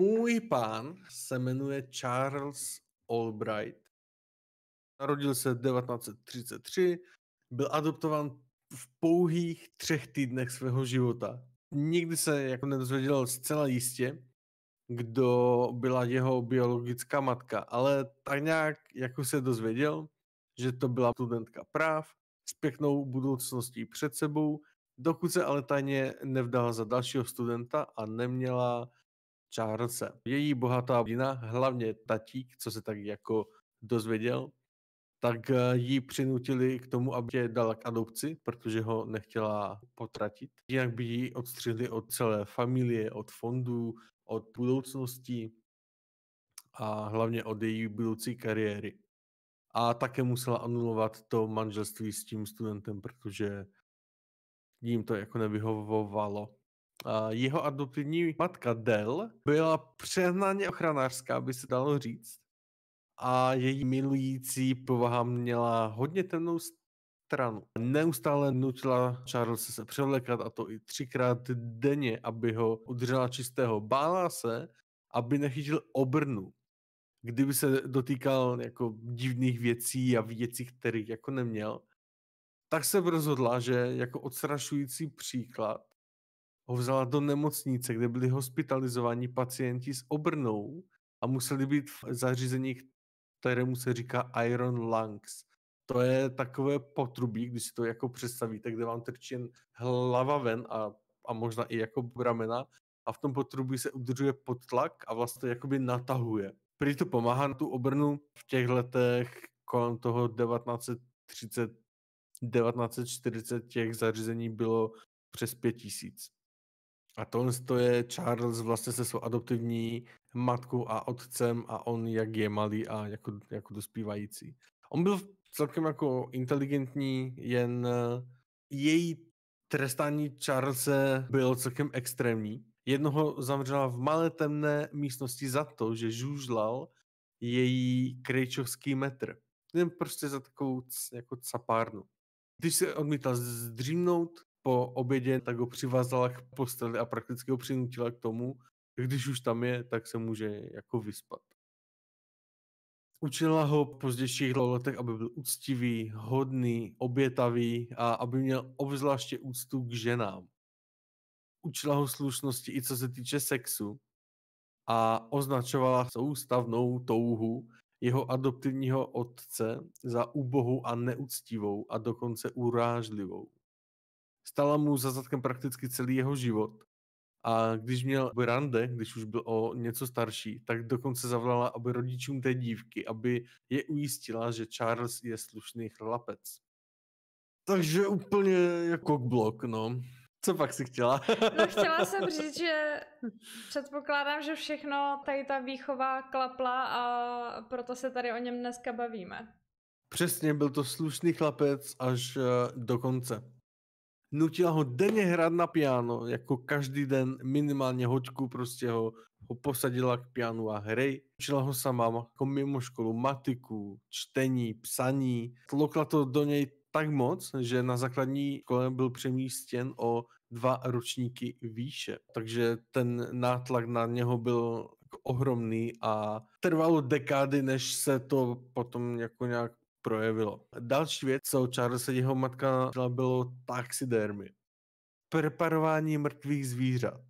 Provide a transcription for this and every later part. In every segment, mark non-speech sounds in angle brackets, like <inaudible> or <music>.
Můj pán se jmenuje Charles Albright. Narodil se 1933, byl adoptován v pouhých třech týdnech svého života. Nikdy se jako nedozvěděl zcela jistě, kdo byla jeho biologická matka, ale tak nějak jako se dozvěděl, že to byla studentka práv s pěknou budoucností před sebou, dokud se ale tajně nevdala za dalšího studenta a neměla Charlesa. Její bohatá rodina, hlavně tatík, co se tak jako dozvěděl, tak eh, ji přinutili k tomu, aby je dala k adopci, protože ho nechtěla potratit. Jinak by ji odstřihli od celé familie, od fondů, od budoucnosti a hlavně od její budoucí kariéry. A také musela anulovat to manželství s tím studentem, protože jim to jako nevyhovovalo jeho adoptivní matka Del byla přehnaně ochranářská, by se dalo říct. A její milující povaha měla hodně temnou stranu. Neustále nutila Charles se převlekat a to i třikrát denně, aby ho udržela čistého. Bála se, aby nechytil obrnu. Kdyby se dotýkal jako divných věcí a věcí, kterých jako neměl, tak se rozhodla, že jako odstrašující příklad ho vzala do nemocnice, kde byli hospitalizováni pacienti s obrnou a museli být v zařízení, kterému se říká Iron Lungs. To je takové potrubí, když si to jako představíte, kde vám trčí jen hlava ven a, a možná i jako ramena a v tom potrubí se udržuje podtlak a vlastně jakoby natahuje. Prý to pomáhá na tu obrnu v těch letech kolem toho 1930 1940 těch zařízení bylo přes 5000. A tohle je Charles vlastně se svou adoptivní matkou a otcem a on jak je malý a jako, jako dospívající. On byl celkem jako inteligentní, jen eh, její trestání Charlese bylo celkem extrémní. Jednoho zavřela v malé temné místnosti za to, že žužlal její krejčovský metr. Jen prostě za takovou jako capárnu. Když se odmítal zdřímnout, po obědě, tak ho přivázala k posteli a prakticky ho přinutila k tomu, že když už tam je, tak se může jako vyspat. Učila ho v pozdějších letech, aby byl úctivý, hodný, obětavý a aby měl obzvláště úctu k ženám. Učila ho slušnosti i co se týče sexu a označovala soustavnou touhu jeho adoptivního otce za ubohou a neúctivou a dokonce urážlivou stala mu za zadkem prakticky celý jeho život. A když měl rande, když už byl o něco starší, tak dokonce zavolala, aby rodičům té dívky, aby je ujistila, že Charles je slušný chlapec. Takže úplně jako blok, no. Co pak si chtěla? <laughs> no chtěla jsem <laughs> říct, že předpokládám, že všechno tady ta výchova klapla a proto se tady o něm dneska bavíme. Přesně, byl to slušný chlapec až eh, do konce nutila ho denně hrát na piano, jako každý den minimálně hoďku prostě ho, ho posadila k pianu a hry. Učila ho sama jako mimo školu matiku, čtení, psaní. Tlokla to do něj tak moc, že na základní škole byl přemístěn o dva ročníky výše. Takže ten nátlak na něho byl jako ohromný a trvalo dekády, než se to potom jako nějak projevilo. Další věc, co a jeho matka dělala, bylo taxidermy. Preparování mrtvých zvířat.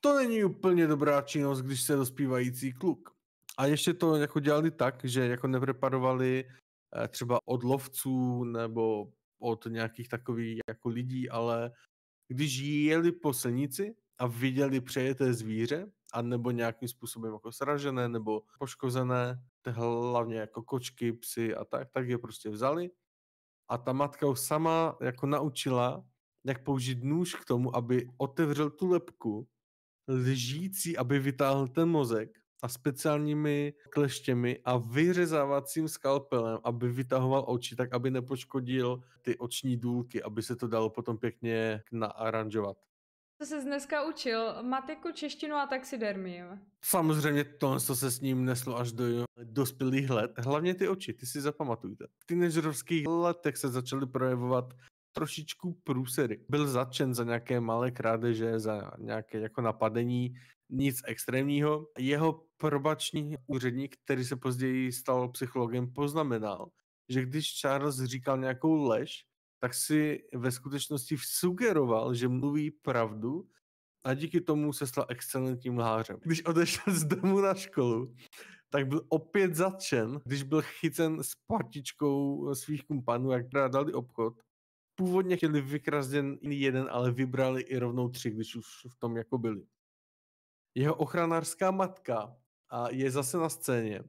To není úplně dobrá činnost, když se dospívající kluk. A ještě to jako dělali tak, že jako nepreparovali eh, třeba od lovců nebo od nějakých takových jako lidí, ale když jeli po silnici a viděli přejeté zvíře, a nebo nějakým způsobem jako sražené nebo poškozené, hlavně jako kočky, psy a tak, tak je prostě vzali a ta matka ho sama jako naučila, jak použít nůž k tomu, aby otevřel tu lepku lžící, aby vytáhl ten mozek a speciálními kleštěmi a vyřezávacím skalpelem, aby vytahoval oči, tak aby nepoškodil ty oční důlky, aby se to dalo potom pěkně naaranžovat. Co se dneska učil? Matiku, jako češtinu a taxidermii. Samozřejmě to, co se s ním neslo až do dospělých let. Hlavně ty oči, ty si zapamatujte. V teenagerovských letech se začaly projevovat trošičku průsery. Byl zatčen za nějaké malé krádeže, za nějaké jako napadení, nic extrémního. Jeho probační úředník, který se později stal psychologem, poznamenal, že když Charles říkal nějakou lež, tak si ve skutečnosti sugeroval, že mluví pravdu a díky tomu se stal excelentním lhářem. Když odešel z domu na školu, tak byl opět zatčen, když byl chycen s partičkou eh, svých kumpanů, jak dali obchod. Původně chtěli vykrast jen jeden, ale vybrali i rovnou tři, když už v tom jako byli. Jeho ochranářská matka a je zase na scéně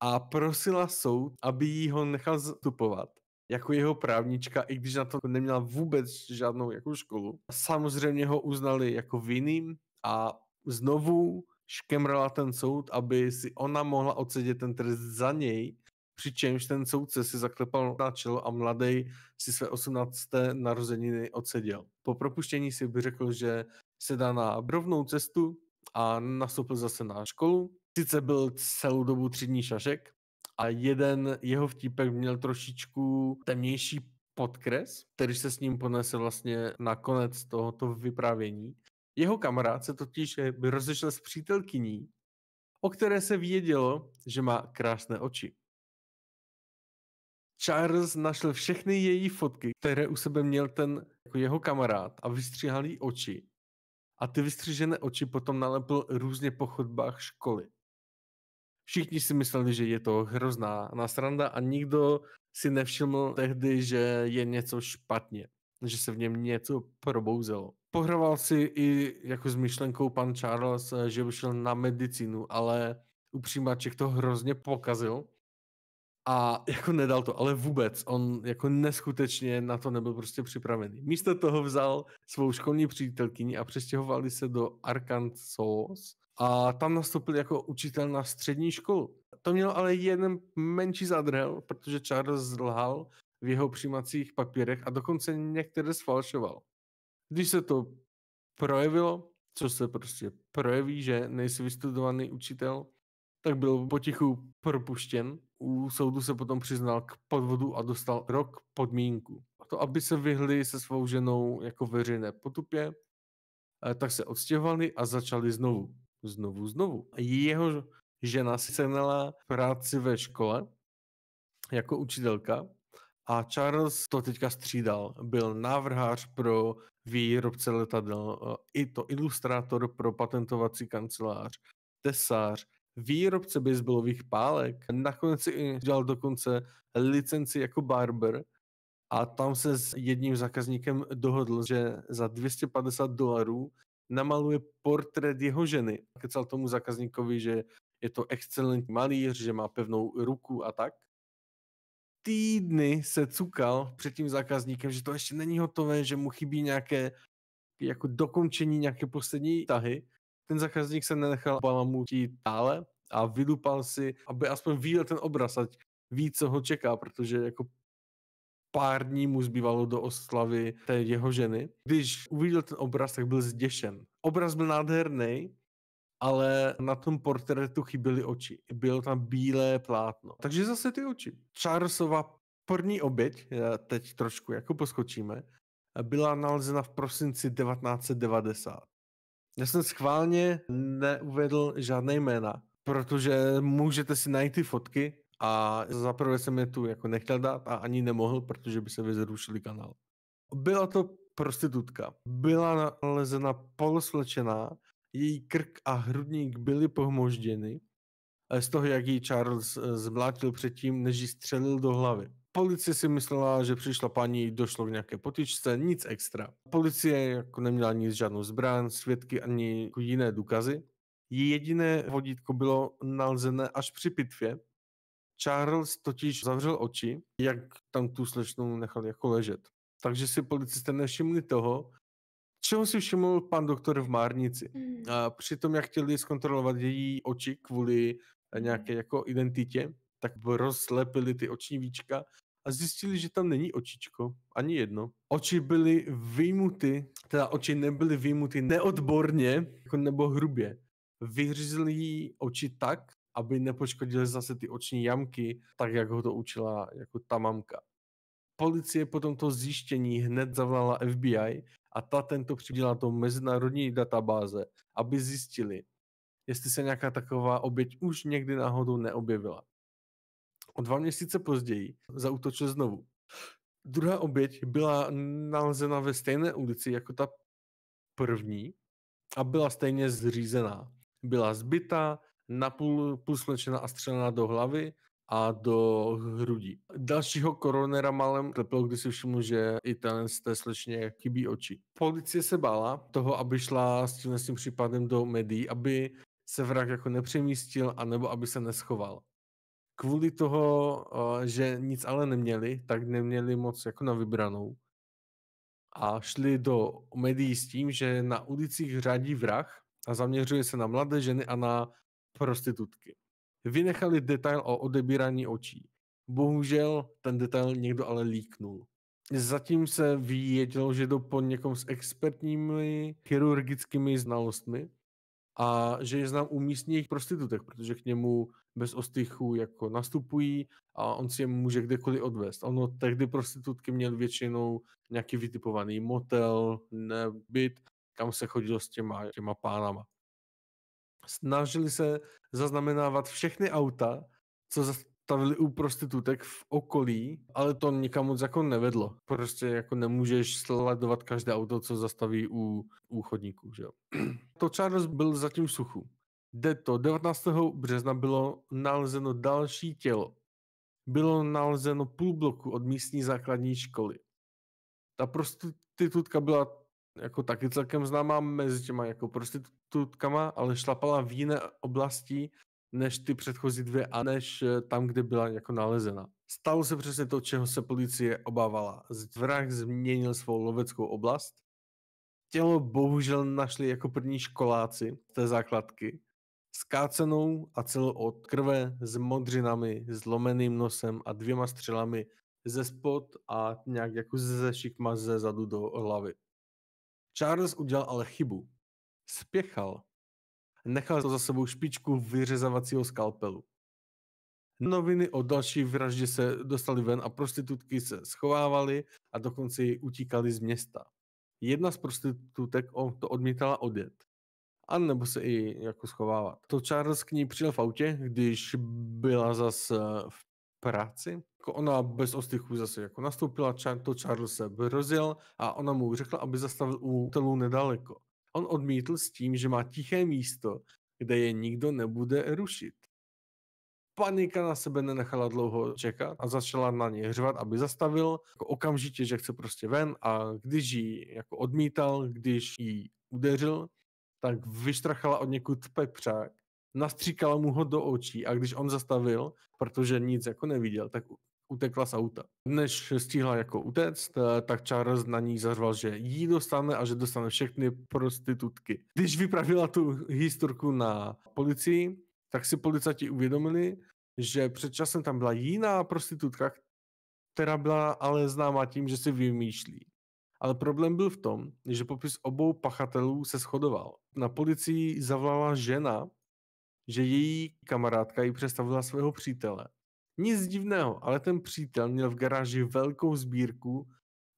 a prosila soud, aby jí ho nechal zastupovat jako jeho právnička, i když na to neměla vůbec žádnou jakou školu. Samozřejmě ho uznali jako vinným a znovu škemrala ten soud, aby si ona mohla odsedět ten trest za něj, přičemž ten soudce si zaklepal na čelo a mladý si své 18. narozeniny odseděl. Po propuštění si by řekl, že se dá na rovnou cestu a nastoupil zase na školu. Sice byl celou dobu třídní šašek, a jeden jeho vtípek měl trošičku temnější podkres, který se s ním ponese vlastně na konec tohoto vyprávění. Jeho kamarád se totiž eh, rozešel s přítelkyní, o které se vědělo, že má krásné oči. Charles našel všechny její fotky, které u sebe měl ten jako jeho kamarád a vystříhal jí oči. A ty vystřížené oči potom nalepil různě po chodbách školy všichni si mysleli, že je to hrozná nasranda a nikdo si nevšiml tehdy, že je něco špatně, že se v něm něco probouzelo. Pohroval si i jako s myšlenkou pan Charles, že by šel na medicínu, ale upřímaček to hrozně pokazil a jako nedal to, ale vůbec, on jako neskutečně na to nebyl prostě připravený. Místo toho vzal svou školní přítelkyni a přestěhovali se do Arkansas, a tam nastoupil jako učitel na střední školu. To mělo ale jeden menší zadrhel, protože Charles zlhal v jeho přijímacích papírech a dokonce některé sfalšoval. Když se to projevilo, co se prostě projeví, že nejsi vystudovaný učitel, tak byl potichu propuštěn. U soudu se potom přiznal k podvodu a dostal rok podmínku. A to, aby se vyhli se svou ženou jako veřejné potupě, eh, tak se odstěhovali a začali znovu znovu, znovu. Jeho žena si sehnala práci ve škole jako učitelka a Charles to teďka střídal. Byl návrhář pro výrobce letadel, i to ilustrátor pro patentovací kancelář, tesář, výrobce baseballových pálek. Nakonec si dělal dokonce licenci jako barber a tam se s jedním zákazníkem dohodl, že za 250 dolarů namaluje portrét jeho ženy. Kecal tomu zákazníkovi, že je to excelentní malíř, že má pevnou ruku a tak. Týdny se cukal před tím zákazníkem, že to ještě není hotové, že mu chybí nějaké jako dokončení, nějaké poslední tahy. Ten zákazník se nenechal balamutit dále a vydupal si, aby aspoň viděl ten obraz, ať ví, co ho čeká, protože jako pár dní mu zbývalo do oslavy té jeho ženy. Když uviděl ten obraz, tak byl zděšen. Obraz byl nádherný, ale na tom portrétu chyběly oči. Bylo tam bílé plátno. Takže zase ty oči. Charlesova první oběť, teď trošku jako poskočíme, byla nalezena v prosinci 1990. Já jsem schválně neuvedl žádné jména, protože můžete si najít ty fotky, a zaprvé jsem je tu jako nechtěl dát a ani nemohl, protože by se vyzrušili kanál. Byla to prostitutka. Byla nalezena polosvlečená, její krk a hrudník byly pohmožděny z toho, jak ji Charles eh, zmlátil předtím, než ji střelil do hlavy. Policie si myslela, že přišla paní, došlo k nějaké potičce, nic extra. Policie jako neměla nic, žádnou zbraň, svědky ani jako jiné důkazy. Její jediné vodítko bylo nalezené až při pitvě, Charles totiž zavřel oči, jak tam tu slečnu nechal jako ležet. Takže si policisté nevšimli toho, čeho si všiml pan doktor v Márnici. Hmm. A přitom, jak chtěli zkontrolovat její oči kvůli hmm. nějaké jako identitě, tak rozlepili ty oční víčka a zjistili, že tam není očičko, ani jedno. Oči byly vyjmuty, teda oči nebyly vyjmuty neodborně jako nebo hrubě. Vyhřizli jí oči tak, aby nepoškodili zase ty oční jamky, tak jak ho to učila jako ta mamka. Policie po tomto zjištění hned zavolala FBI a ta tento přidělala do mezinárodní databáze, aby zjistili, jestli se nějaká taková oběť už někdy náhodou neobjevila. O dva měsíce později zautočil znovu. Druhá oběť byla nalezena ve stejné ulici jako ta první a byla stejně zřízená. Byla zbytá, napůl puslečena a střelena do hlavy a do hrudí. Dalšího koronera malem klepilo, když si všiml, že i ten z té slečně chybí oči. Policie se bála toho, aby šla s tím, s tím případem do médií, aby se vrak jako nepřemístil, anebo aby se neschoval. Kvůli toho, eh, že nic ale neměli, tak neměli moc jako na vybranou. A šli do médií s tím, že na ulicích řádí vrah a zaměřuje se na mladé ženy a na prostitutky. Vynechali detail o odebírání očí. Bohužel ten detail někdo ale líknul. Zatím se vyjedlo, že to po někom s expertními chirurgickými znalostmi a že je znám u místních prostitutek, protože k němu bez ostychů jako nastupují a on si je může kdekoliv odvést. Ono tehdy prostitutky měl většinou nějaký vytipovaný motel, byt, kam se chodilo s těma, těma pánama snažili se zaznamenávat všechny auta, co zastavili u prostitutek v okolí, ale to nikam moc jako nevedlo. Prostě jako nemůžeš sledovat každé auto, co zastaví u, u chodníků, že jo. <clears throat> To Charles byl zatím v suchu. Jde to, 19. března bylo nalezeno další tělo. Bylo nalezeno půl bloku od místní základní školy. Ta prostitutka byla jako taky celkem známá mezi těma jako prostitutkama, ale šlapala v jiné oblasti než ty předchozí dvě a než eh, tam, kde byla jako nalezena. Stalo se přesně to, čeho se policie obávala. Vrah změnil svou loveckou oblast. Tělo bohužel našli jako první školáci z té základky, skácenou a celou od krve s modřinami, zlomeným nosem a dvěma střelami ze spod a nějak jako ze šikma ze zadu do hlavy. Charles udělal ale chybu. Spěchal. Nechal to za sebou špičku vyřezavacího skalpelu. Noviny o další vraždě se dostaly ven a prostitutky se schovávaly a dokonce ji utíkaly z města. Jedna z prostitutek to odmítala odjet. A nebo se i jako schovávat. To Charles k ní přijel v autě, když byla zas v práci. Jako ona bez ostychů zase jako nastoupila, to Charles se rozjel a ona mu řekla, aby zastavil u hotelu nedaleko. On odmítl s tím, že má tiché místo, kde je nikdo nebude rušit. Panika na sebe nenechala dlouho čekat a začala na něj hřvat, aby zastavil jako okamžitě, že chce prostě ven a když ji jako odmítal, když ji udeřil, tak vyštrachala od někud pepřák nastříkala mu ho do očí a když on zastavil, protože nic jako neviděl, tak utekla z auta. Než stihla jako utéct, eh, tak Charles na ní zařval, že jí dostane a že dostane všechny prostitutky. Když vypravila tu historku na policii, tak si policajti uvědomili, že před časem tam byla jiná prostitutka, která byla ale známá tím, že si vymýšlí. Ale problém byl v tom, že popis obou pachatelů se shodoval. Na policii zavolala žena, že její kamarádka ji představila svého přítele. Nic divného, ale ten přítel měl v garáži velkou sbírku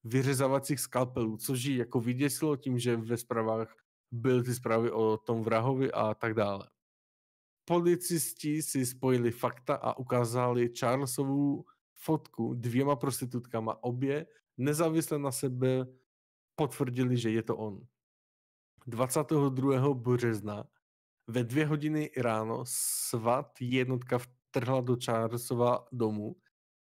vyřezavacích skalpelů, což ji jako vyděsilo tím, že ve zprávách byly ty zprávy o tom vrahovi a tak dále. Policisti si spojili fakta a ukázali Charlesovu fotku dvěma prostitutkama. Obě nezávisle na sebe potvrdili, že je to on. 22. března ve dvě hodiny ráno svat jednotka vtrhla do Charlesova domu.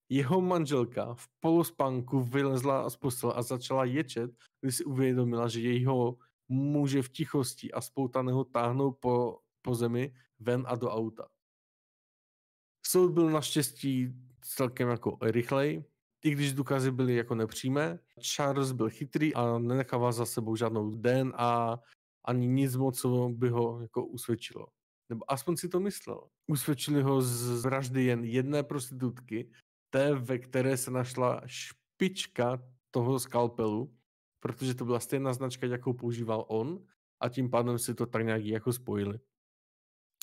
Jeho manželka v polospánku vylezla z postele a začala ječet, když si uvědomila, že jejího muže v tichosti a spoutaného táhnou po, po zemi ven a do auta. Soud byl naštěstí celkem jako rychlej, i když důkazy byly jako nepřímé. Charles byl chytrý a nenechával za sebou žádnou DNA ani nic moc, co by ho jako usvědčilo. Nebo aspoň si to myslel. Usvědčili ho z vraždy jen jedné prostitutky, té, ve které se našla špička toho skalpelu, protože to byla stejná značka, jakou používal on a tím pádem si to tak nějak jako spojili.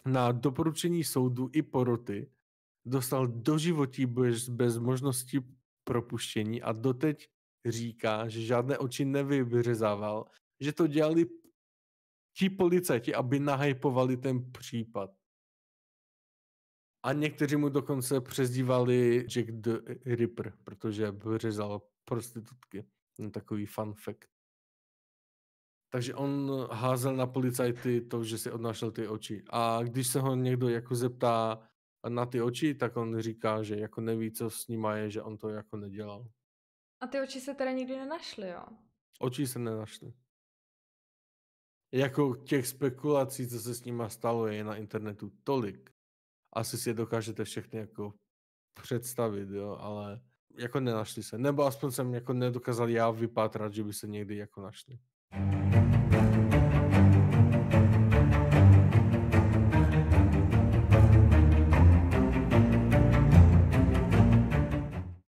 Na doporučení soudu i poroty dostal životí bez, bez možnosti propuštění a doteď říká, že žádné oči nevyřezával, že to dělali ti policajti, aby nahypovali ten případ. A někteří mu dokonce přezdívali Jack the Ripper, protože vyřezal prostitutky. Takový fun fact. Takže on házel na policajty to, že si odnášel ty oči. A když se ho někdo jako zeptá na ty oči, tak on říká, že jako neví, co s nima je, že on to jako nedělal. A ty oči se teda nikdy nenašly, jo? Oči se nenašly jako těch spekulací, co se s nima stalo, je na internetu tolik. Asi si je dokážete všechny jako představit, jo, ale jako nenašli se. Nebo aspoň jsem jako nedokázal já vypátrat, že by se někdy jako našli.